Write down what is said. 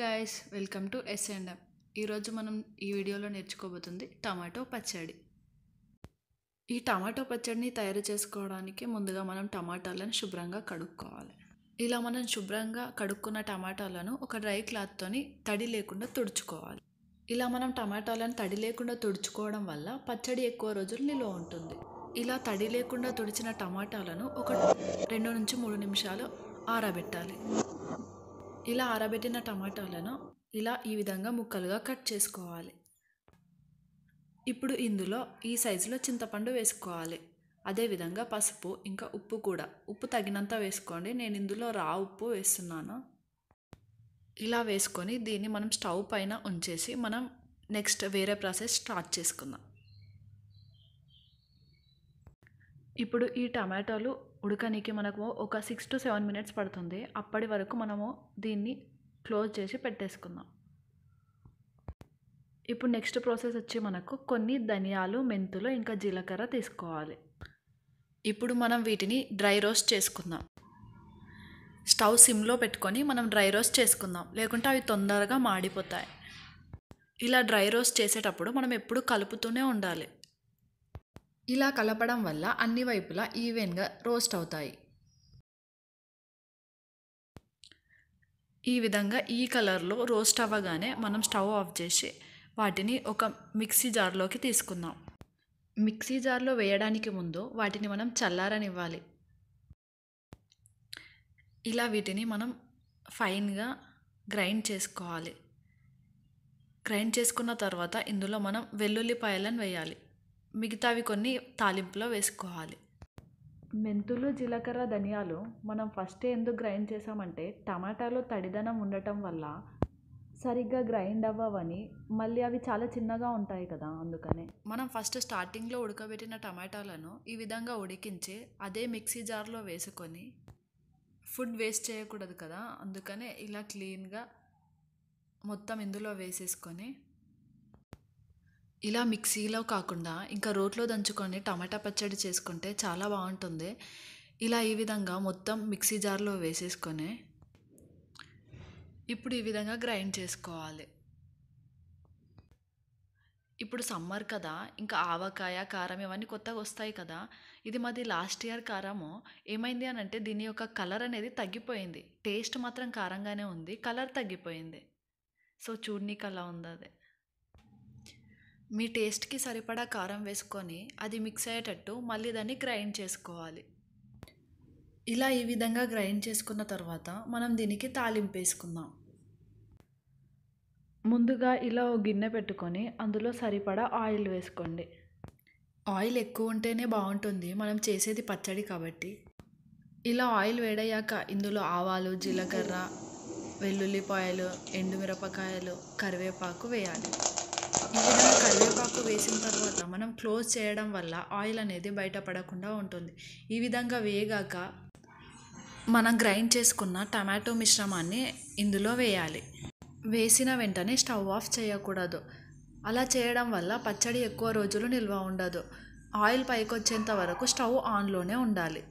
guys welcome to S and M ఈరోజు మనం ఈ వీడియోలో నేర్చుకోబోతుంది టమాటో పచ్చడి ఈ టమాటో పచ్చడిని తయారు చేసుకోవడానికి ముందుగా మనం టమాటాలను శుభ్రంగా కడుక్కోవాలి ఇలా మనం శుభ్రంగా కడుక్కున్న టమాటాలను ఒక డ్రై క్లాత్తోని తడి లేకుండా తుడుచుకోవాలి ఇలా మనం టమాటాలను తడి లేకుండా తుడుచుకోవడం వల్ల పచ్చడి ఎక్కువ రోజులు నిల్వ ఉంటుంది ఇలా తడి లేకుండా తుడిచిన టమాటాలను ఒక రెండు నుంచి మూడు నిమిషాలు ఆరబెట్టాలి ఇలా ఆరబెట్టిన టమాటాలను ఇలా ఈ విధంగా ముక్కలుగా కట్ చేసుకోవాలి ఇప్పుడు ఇందులో ఈ సైజులో చింతపండు వేసుకోవాలి అదేవిధంగా పసుపు ఇంకా ఉప్పు కూడా ఉప్పు తగినంత వేసుకోండి నేను ఇందులో రా ఉప్పు వేస్తున్నాను ఇలా వేసుకొని దీన్ని మనం స్టవ్ పైన ఉంచేసి మనం నెక్స్ట్ వేరే ప్రాసెస్ స్టార్ట్ చేసుకుందాం ఇప్పుడు ఈ టమాటాలు ఉడకనీకి మనకు ఒక సిక్స్ టు సెవెన్ మినిట్స్ పడుతుంది అప్పటి వరకు మనము దీన్ని క్లోజ్ చేసి పెట్టేసుకుందాం ఇప్పుడు నెక్స్ట్ ప్రాసెస్ వచ్చి మనకు కొన్ని ధనియాలు మెంతులు ఇంకా జీలకర్ర తీసుకోవాలి ఇప్పుడు మనం వీటిని డ్రై రోస్ట్ చేసుకుందాం స్టవ్ సిమ్లో పెట్టుకొని మనం డ్రై రోస్ట్ చేసుకుందాం లేకుంటే అవి తొందరగా మాడిపోతాయి ఇలా డ్రై రోస్ట్ చేసేటప్పుడు మనం ఎప్పుడు కలుపుతూనే ఉండాలి ఇలా కలపడం వల్ల అన్ని వైపులా ఈవెన్గా రోస్ట్ అవుతాయి ఈ విధంగా ఈ కలర్లో రోస్ట్ అవ్వగానే మనం స్టవ్ ఆఫ్ చేసి వాటిని ఒక మిక్సీ జార్లోకి తీసుకుందాం మిక్సీ జార్లో వేయడానికి ముందు వాటిని మనం చల్లారనివ్వాలి ఇలా వీటిని మనం ఫైన్గా గ్రైండ్ చేసుకోవాలి గ్రైండ్ చేసుకున్న తర్వాత ఇందులో మనం వెల్లుల్లిపాయలను వేయాలి మిగతావి కొన్ని తాలింపులో వేసుకోవాలి మెంతులు జీలకర్ర ధనియాలు మనం ఫస్ట్ ఎందుకు గ్రైండ్ చేసామంటే టమాటాలో తడిదనం ఉండటం వల్ల సరిగ్గా గ్రైండ్ అవ్వవని మళ్ళీ అవి చాలా చిన్నగా ఉంటాయి కదా అందుకనే మనం ఫస్ట్ స్టార్టింగ్లో ఉడకబెట్టిన టమాటాలను ఈ విధంగా ఉడికించి అదే మిక్సీ జార్లో వేసుకొని ఫుడ్ వేస్ట్ చేయకూడదు కదా అందుకనే ఇలా క్లీన్గా మొత్తం ఇందులో వేసేసుకొని ఇలా మిక్సీలో కాకుండా ఇంకా రోట్లో దంచుకొని టమాటా పచ్చడి చేసుకుంటే చాలా బాగుంటుంది ఇలా ఈ విధంగా మొత్తం మిక్సీ జార్లో వేసేసుకొని ఇప్పుడు ఈ విధంగా గ్రైండ్ చేసుకోవాలి ఇప్పుడు సమ్మర్ కదా ఇంకా ఆవకాయ కారం ఇవన్నీ కొత్తగా వస్తాయి కదా ఇది మాది లాస్ట్ ఇయర్ కారము ఏమైంది అని అంటే దీని యొక్క కలర్ అనేది తగ్గిపోయింది టేస్ట్ మాత్రం కారంగానే ఉంది కలర్ తగ్గిపోయింది సో చూడనీకి అలా ఉంది అదే మీ టేస్ట్కి సరిపడా కారం వేసుకొని అది మిక్స్ అయ్యేటట్టు మళ్ళీ దాన్ని గ్రైండ్ చేసుకోవాలి ఇలా ఈ విధంగా గ్రైండ్ చేసుకున్న తర్వాత మనం దీనికి తాలింపు వేసుకుందాం ముందుగా ఇలా ఓ గిన్నె పెట్టుకొని అందులో సరిపడా ఆయిల్ వేసుకోండి ఆయిల్ ఎక్కువ ఉంటేనే బాగుంటుంది మనం చేసేది పచ్చడి కాబట్టి ఇలా ఆయిల్ వేడయ్యాక ఇందులో ఆవాలు జీలకర్ర వెల్లుల్లిపాయలు ఎండుమిరపకాయలు కరివేపాకు వేయాలి కరివేపాకు వేసిన తర్వాత మనం క్లోజ్ చేయడం వల్ల ఆయిల్ అనేది బయటపడకుండా ఉంటుంది ఈ విధంగా వేగాక మనం గ్రైండ్ చేసుకున్న టమాటో మిశ్రమాన్ని ఇందులో వేయాలి వేసిన వెంటనే స్టవ్ ఆఫ్ చేయకూడదు అలా చేయడం వల్ల పచ్చడి ఎక్కువ రోజులు నిల్వ ఉండదు ఆయిల్ పైకొచ్చేంత వరకు స్టవ్ ఆన్లోనే ఉండాలి